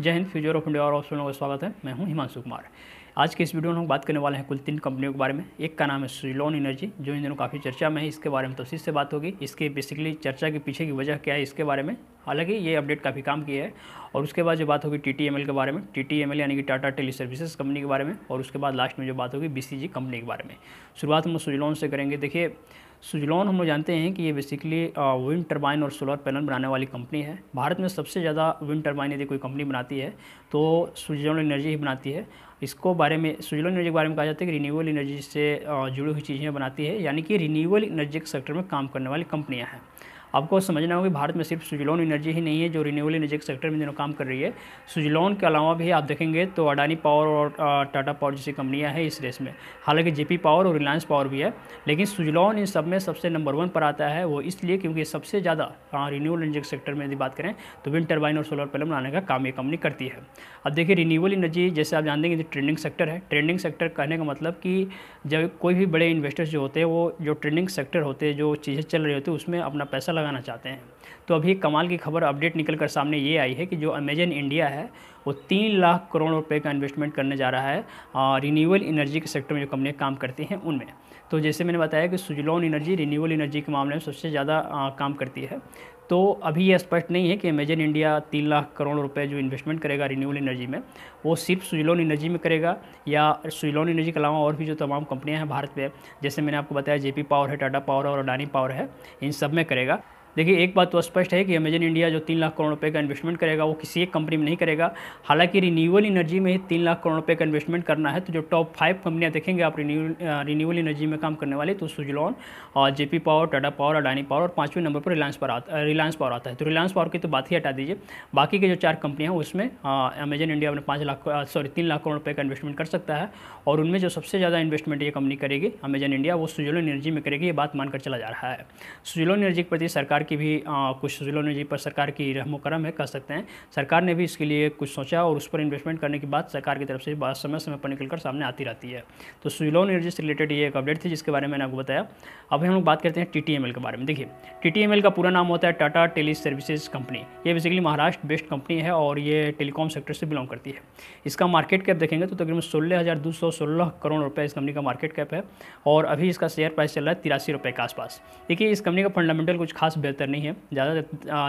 जय हिंद future of India और ऑप्शन का स्वागत है मैं हूं हिमांशु कुमार आज के इस वीडियो में हम बात करने वाले हैं कुल तीन कंपनियों के बारे में एक का नाम है श्रीलोन एनर्जी जो इन दिनों काफ़ी चर्चा में है इसके बारे में तफसील तो से बात होगी इसके बेसिकली चर्चा के पीछे की वजह क्या है इसके बारे में हालांकि ये अपडेट काफ़ी काम किया है और उसके बाद जो बात होगी टी के बारे में टी यानी कि टाटा टेली सर्विसेज कंपनी के बारे में और उसके बाद लास्ट में जो बात होगी बी कंपनी के बारे में शुरुआत हम सुजलोन से करेंगे देखिए सुजलॉन हम लोग जानते हैं कि ये बेसिकली विंड टर्बाइन और सोलर पैनल बनाने वाली कंपनी है भारत में सबसे ज़्यादा विंड टर्बाइन यदि कोई कंपनी बनाती है तो सुजलॉन एनर्जी ही बनाती है इसको बारे में सुजलॉन एनर्जी के बारे में कहा जाता है कि रीनीबल एनर्जी से जुड़ी हुई चीज़ें बनाती है यानी कि रीनीबल एनर्जी के सेक्टर में काम करने वाली कंपनियाँ हैं आपको समझना होगा भारत में सिर्फ सुजलोन एनर्जी ही नहीं है जो रिन्यूबल एनर्जी सेक्टर में दिनों काम कर रही है सुजलोन के अलावा भी आप देखेंगे तो अडानी पावर और टाटा पावर जैसी कंपनियाँ हैं इस रेस में हालांकि जे पावर और रिलायंस पावर भी है लेकिन सुजलोन इन सब में सबसे नंबर वन पर आता है वो इसलिए क्योंकि सबसे ज़्यादा रिन्यूबल एनर्जी सेक्टर में यदि बात करें तो विंड टर्बाइन और सोलर पैनल बनाने का काम ये कंपनी करती है अब देखिए रिन्यूबल एनर्जी जैसे आप जानते हैं कि ट्रेंडिंग सेक्टर है ट्रेंडिंग सेक्टर कहने का मतलब कि जब कोई भी बड़े इन्वेस्टर्स जो होते हैं वो जो ट्रेंडिंग सेक्टर होते हैं जो चीज़ें चल रही होती है उसमें अपना पैसा लगा लगाना चाहते हैं तो अभी कमाल की खबर अपडेट निकल कर सामने ये आई है कि जो अमेजन इंडिया है वो तीन लाख करोड़ रुपए का इन्वेस्टमेंट करने जा रहा है रिन्यूएबल एनर्जी के सेक्टर में जो कंपनियाँ काम करती हैं उनमें तो जैसे मैंने बताया कि सुजलोन एनर्जी रिन्यूएबल एनर्जी के मामले में सबसे ज़्यादा काम करती है तो अभी यह स्पष्ट नहीं है कि अमेजन इंडिया तीन लाख करोड़ रुपए जो इन्वेस्टमेंट करेगा रिन्यूएबल एनर्जी में वो सिर्फ सुजलोन एनर्जी में करेगा या सुजलोन एनर्जी के अलावा और भी जो तमाम कंपनियां हैं भारत में जैसे मैंने आपको बताया जेपी पावर है टाटा पावर और अडानी पावर है इन सब में करेगा देखिए एक बात तो स्पष्ट है कि अमेजन इंडिया जो तीन लाख करोड़ रुपये का इन्वेस्टमेंट करेगा वो किसी एक कंपनी में नहीं करेगा हालांकि रिन्यूअल एनर्जी में तीन लाख करोड़ रुपये का इन्वेस्टमेंट करना है तो जो टॉप फाइव कंपनियाँ देखेंगे आप रिन्यूअल एनर्जी में काम करने वाले तो सुजलॉन और JP power Tata power Adani power और पाँचवें नंबर पर रिलायंस पावर आता रिलायंस पावर आता है तो रिलायंस पावर की तो बात ही हटा दीजिए बाकी के जो चार कंपनियाँ हैं उसमें अमेजन इंडिया अपने पाँच लाख सॉरी तीन लाख करोड़ रुपये का इन्वेस्टमेंट कर सकता है और उनमें जो सबसे ज़्यादा इन्वेस्टमेंट ये कंपनी करेगी अमेजन इंडिया वो सुजलॉन एनर्जी में करेगी ये बात मानकर चला जा रहा है सुजलॉन एनर्जी के प्रति सरकार की भी आ, कुछ जिलों ने जी पर सरकार की रहम करम है कह सकते हैं सरकार ने भी इसके लिए कुछ सोचा और उस पर इन्वेस्टमेंट करने की बात सरकार की तरफ से बात समय समय पर निकलकर सामने आती रहती है तो सुलोन एनर्जी से रिलेटेड ये एक अपडेट थी जिसके बारे में मैंने आपको बताया अब हम लोग बात करते हैं टी के बारे में देखिए टी का पूरा नाम होता है टाटा टेली सर्विसेज कंपनी ये बेसिकली महाराष्ट्र बेस्ड कंपनी है और ये टेलीकॉम सेक्टर से बिलोंग करती है इसका मार्केट कैप देखेंगे तो तकरीबन सोलह करोड़ रुपये इस कंपनी का मार्केट कैप है और अभी इसका शेयर प्राइस चल रहा है तिरासी रुपये के आसपास देखिए इस कंपनी का फंडामेंटल कुछ खास बेहतर बेहतर नहीं है ज़्यादा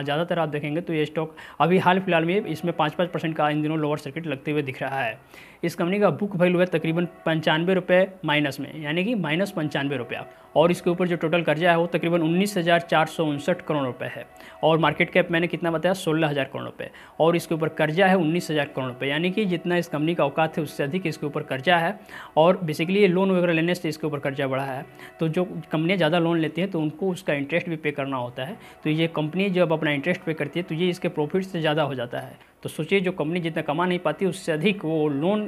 ज़्यादातर आप देखेंगे तो ये स्टॉक अभी हाल फिलहाल में इसमें पाँच पाँच परसेंट का इन दिनों लोअर सर्किट लगते हुए दिख रहा है इस कंपनी का बुक वैल्यू है तकरीबन पंचानवे रुपये माइनस में यानी कि माइनस पंचानवे रुपया और इसके ऊपर जो टोटल कर्जा है वो तकरीबन उन्नीस हज़ार चार सौ उनसठ करोड़ रुपये है और मार्केट कैप मैंने कितना बताया सोलह हज़ार करोड़ रुपये और इसके ऊपर कर्जा है उन्नीस हज़ार करोड़ रुपये यानी कि जितना इस कंपनी का औकात है उससे अधिक इसके ऊपर कर्जा है और बेसिकली ये लोन वगैरह लेने से इसके ऊपर कर्जा बढ़ा है तो जो कंपनियाँ ज़्यादा लोन लेती हैं तो उनको उसका इंटरेस्ट भी पे करना होता है है तो ये कंपनी जब अपना इंटरेस्ट पे करती है तो ये इसके प्रॉफिट से ज़्यादा हो जाता है तो सोचिए जो कंपनी जितना कमा नहीं पाती उससे अधिक वो लोन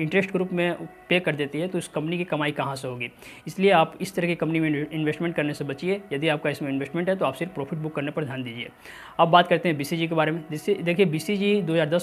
इंटरेस्ट के रूप में पे कर देती है तो इस कंपनी की कमाई कहाँ से होगी इसलिए आप इस तरह की कंपनी में इन्वेस्टमेंट करने से बचिए यदि आपका इसमें इन्वेस्टमेंट है तो आप सिर्फ प्रॉफिट बुक करने पर ध्यान दीजिए अब बात करते हैं बी के बारे में जिससे देखिए बी सी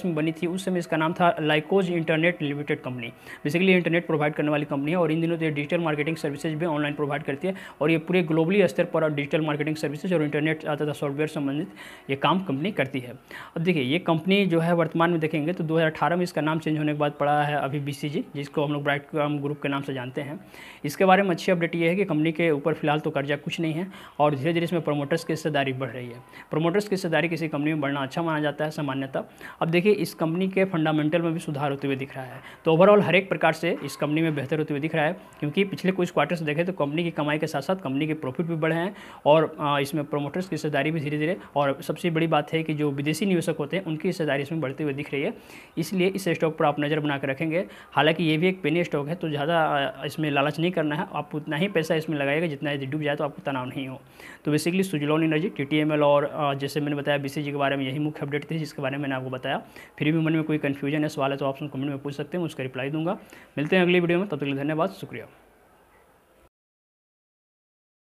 में बनी थी उस समय इसका नाम था Lycos internet limited company basically internet provide करने वाली कंपनी है और इन दिनों तो डिजिटल मार्केटिंग सर्विसेज भी ऑनलाइन प्रोवाइड करती है और ये पूरे ग्लोबली स्तर पर डिजिटल मार्केटिंग सर्विसेज और इंटरनेट तथा सॉफ्टवेयर संबंधित ये काम कंपनी करती है अब देखिए ये कंपनी जो है वर्तमान में देखेंगे तो 2018 में इसका नाम चेंज होने के बाद पड़ा है अभी बी जिसको हम लोग ब्राइट ग्रुप के नाम से जानते हैं इसके बारे में अच्छी अपडेट ये है कि कंपनी के ऊपर फिलहाल तो कर्जा कुछ नहीं है और धीरे धीरे इसमें प्रोमोटर्स की हिस्सेदारी बढ़ रही है प्रोमोटर्स की हिस्सेदारी किसी कंपनी में बढ़ना अच्छा माना जाता है सामान्यतः अब देखिए इस कंपनी के फंडामेंटल में भी सुधार होते हुए दिख रहा है तो ओवरऑल हर एक प्रकार से इस कंपनी में बेहतर होते हुए दिख रहा है क्योंकि पिछले कुछ क्वार्टर से देखें तो कंपनी की कमाई के साथ साथ कंपनी के प्रॉफिट भी बढ़े हैं और इसमें प्रोमोटर्स की हिस्सेदारी भी धीरे धीरे और सबसे बड़ी बात है कि जो विदेशी निवेशक होते हैं उनकी हिस्सेदारी रफ्तार इसमें बढ़ती हुई दिख रही है इसलिए इस स्टॉक पर आप नज़र बनाकर रखेंगे हालांकि ये भी एक पेनी स्टॉक है तो ज़्यादा इसमें लालच नहीं करना है आप उतना ही पैसा इसमें लगाएगा जितना यदि डूब जाए तो आपको तनाव नहीं हो तो बेसिकली सुजलॉन एनर्जी टी और जैसे मैंने बताया बी के बारे में यही मुख्य अपडेट थी जिसके बारे में मैंने आपको बताया फिर भी मन में कोई कन्फ्यूजन है सवाल है तो आप उसमें कमेंट में पूछ सकते हैं उसका रिप्लाई दूंगा मिलते हैं अगली वीडियो में तब तक धन्यवाद शुक्रिया